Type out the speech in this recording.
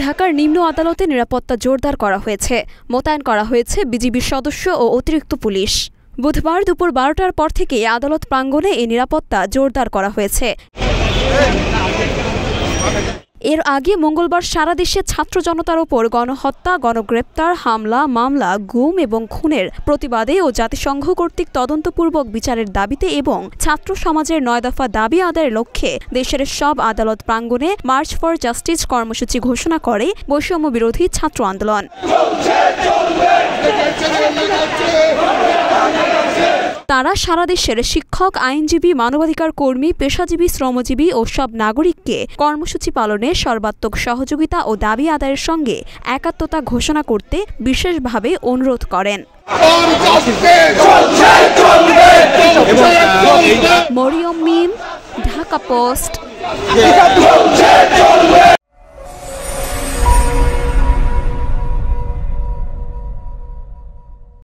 ঢাকার নিম্ন আদালতে নিরাপত্তা জোরদার করা হয়েছে মোতায়েন করা হয়েছে বিজিবির সদস্য ও অতিরিক্ত পুলিশ বুধবার দুপুর বারোটার পর থেকে আদালত প্রাঙ্গণে এই নিরাপত্তা জোরদার করা হয়েছে এর আগে মঙ্গলবার সারা দেশে ছাত্র জনতার ওপর গণহত্যা গণগ্রেপ্তার হামলা মামলা গুম এবং খুনের প্রতিবাদে ও জাতিসংঘ কর্তৃক তদন্তপূর্বক বিচারের দাবিতে এবং ছাত্র সমাজের নয় দফা দাবি আদায়ের লক্ষ্যে দেশের সব আদালত প্রাঙ্গণে মার্চ ফর জাস্টিস কর্মসূচি ঘোষণা করে বৈষম্য বিরোধী ছাত্র আন্দোলন তারা সারা দেশের শিক্ষক আইনজীবী মানবাধিকার কর্মী পেশাজীবী শ্রমজীবী ও সব নাগরিককে কর্মসূচি পালনে সর্বাত্মক সহযোগিতা ও দাবি আদায়ের সঙ্গে একাত্মতা ঘোষণা করতে বিশেষভাবে অনুরোধ করেন মরিয়ম মিম ঢাকা পোস্ট